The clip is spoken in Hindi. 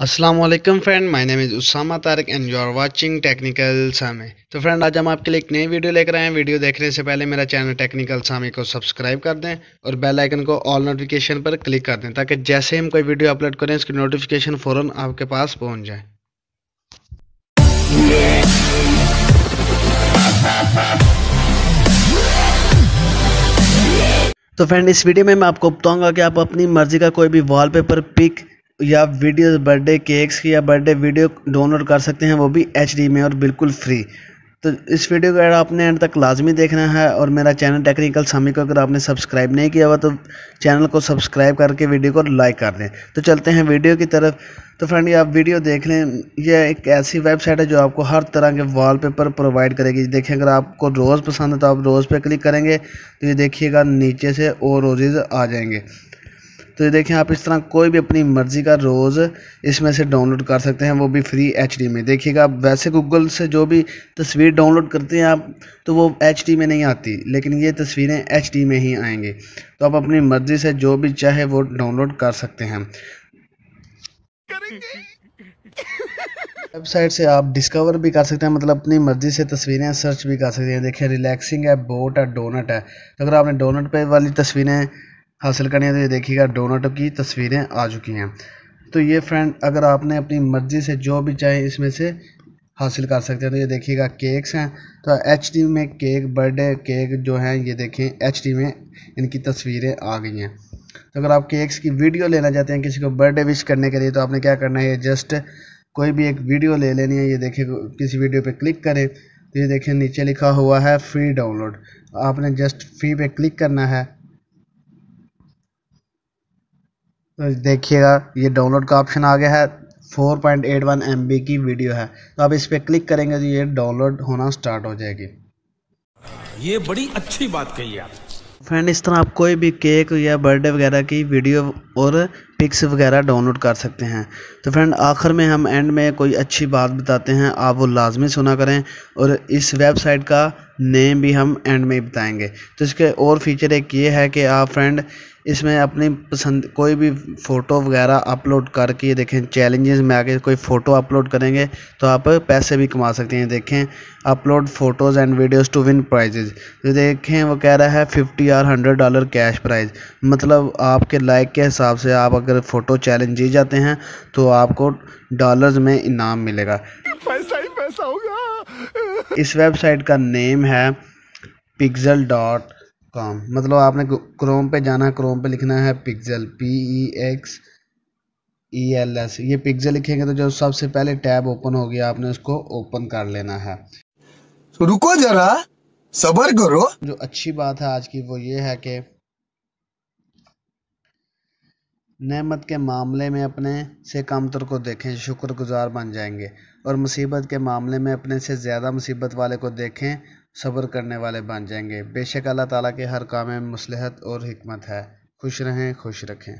Aslam friend my name is Usama Tariq and you are watching technical सामे तो फ्रेंड आज हम आपके लिए एक नई वीडियो लेकर आए हैं वीडियो देखने से पहले मेरा चैनल टेक्निकल सामे को सब्सक्राइब कर दें और बेल आइकन को ऑल नोटिफिकेशन पर क्लिक कर दें ताकि जैसे हम कोई वीडियो अपलोड करें उसकी नोटिफिकेशन फ़ौरन आपके पास पहुँच जाए तो फ्रेंड इस वीडियो में मैं आपको बताऊंगा कि आप अपनी मर्ज़ी का कोई भी वॉलपेपर पिक या वीडियो बर्थडे केक्स की या बर्थडे वीडियो डाउनलोड कर सकते हैं वो भी एच में और बिल्कुल फ्री तो इस वीडियो को अगर आपने एंड तक लाजमी देखना है और मेरा चैनल टेक्निकल सामी को अगर आपने सब्सक्राइब नहीं किया हुआ तो चैनल को सब्सक्राइब करके वीडियो को लाइक कर दें तो चलते हैं वीडियो की तरफ तो फ्रेंड ये आप वीडियो देख लें यह एक ऐसी वेबसाइट है जो आपको हर तरह के वॉलपेपर प्रोवाइड करेगी देखें अगर आपको रोज़ पसंद है तो आप रोज़ पर क्लिक करेंगे तो ये देखिएगा नीचे से और रोजेज़ आ जाएंगे तो ये देखें आप इस तरह कोई भी अपनी मर्ज़ी का रोज़ इसमें से डाउनलोड कर सकते हैं वो भी फ्री एच में देखिएगा आप वैसे गूगल से जो भी तस्वीर डाउनलोड करते हैं आप तो वो एच में नहीं आती लेकिन ये तस्वीरें एच में ही आएंगे तो आप अपनी मर्ज़ी से जो भी चाहे वो डाउनलोड कर सकते हैं वेबसाइट से आप डिस्कवर भी कर सकते हैं मतलब अपनी मर्ज़ी से तस्वीरें सर्च भी कर सकते हैं देखिए रिलैक्सिंग है बोट है डोनट है तो अगर आपने डोनट पे वाली तस्वीरें हासिल करनी है तो ये देखिएगा डोनट की तस्वीरें आ चुकी हैं तो ये फ्रेंड अगर आपने अपनी मर्ज़ी से जो भी चाहे इसमें से हासिल कर सकते हैं तो ये देखिएगा केक्स हैं तो एच में केक बर्थडे केक जो हैं ये देखें एच में इनकी तस्वीरें आ गई हैं तो अगर आप केक्स की वीडियो लेना चाहते हैं किसी को बर्थडे विश करने के लिए तो आपने क्या करना है ये जस्ट कोई भी एक वीडियो ले लेनी है ये देखें किसी वीडियो पे क्लिक करें तो ये देखें नीचे लिखा हुआ है फ्री डाउनलोड आपने जस्ट फ्री पे क्लिक करना है तो देखिएगा ये डाउनलोड का ऑप्शन आ गया है 4.81 MB की वीडियो है तो आप इस पर क्लिक करेंगे तो ये डाउनलोड होना स्टार्ट हो जाएगी ये बड़ी अच्छी बात कही आप फ्रेंड इस तरह आप कोई भी केक या बर्थडे वगैरह की वीडियो और पिक्स वगैरह डाउनलोड कर सकते हैं तो फ्रेंड आखिर में हम एंड में कोई अच्छी बात बताते हैं आप वो लाजमी सुना करें और इस वेबसाइट का नेम भी हम एंड में ही बताएंगे तो इसके और फीचर एक ये है कि आप फ्रेंड इसमें अपनी पसंद कोई भी फ़ोटो वगैरह अपलोड करके देखें चैलेंजेस में आके कोई फ़ोटो अपलोड करेंगे तो आप पैसे भी कमा सकते हैं देखें upload photos and videos to win prizes तो देखें वो कह रहा है फिफ्टी और हंड्रेड डॉलर कैश प्राइज़ मतलब आपके लाइक के हिसाब से आप अगर अगर फ़ोटो चैलेंज जीत जाते हैं तो आपको डॉलर्स में इनाम मिलेगा पैसा ही पैसा होगा इस वेबसाइट का नेम है पिक्जल डॉट कॉम मतलब आपने क्रोम पे जाना है क्रोम पे लिखना है Pexels P E X E L S ये पिक्जल लिखेंगे तो जो सबसे पहले टैब ओपन हो गया आपने उसको ओपन कर लेना है तो रुको जरा सबर करो जो अच्छी बात है आज की वो ये है कि नेमत के मामले में अपने से कमतर को देखें शुक्रगुज़ार बन जाएंगे और मुसीबत के मामले में अपने से ज़्यादा मुसीबत वाले को देखें सब्र करने वाले बन जाएंगे बेशक अल्लाह ताला के हर काम में मसलहत और हमत है खुश रहें खुश रखें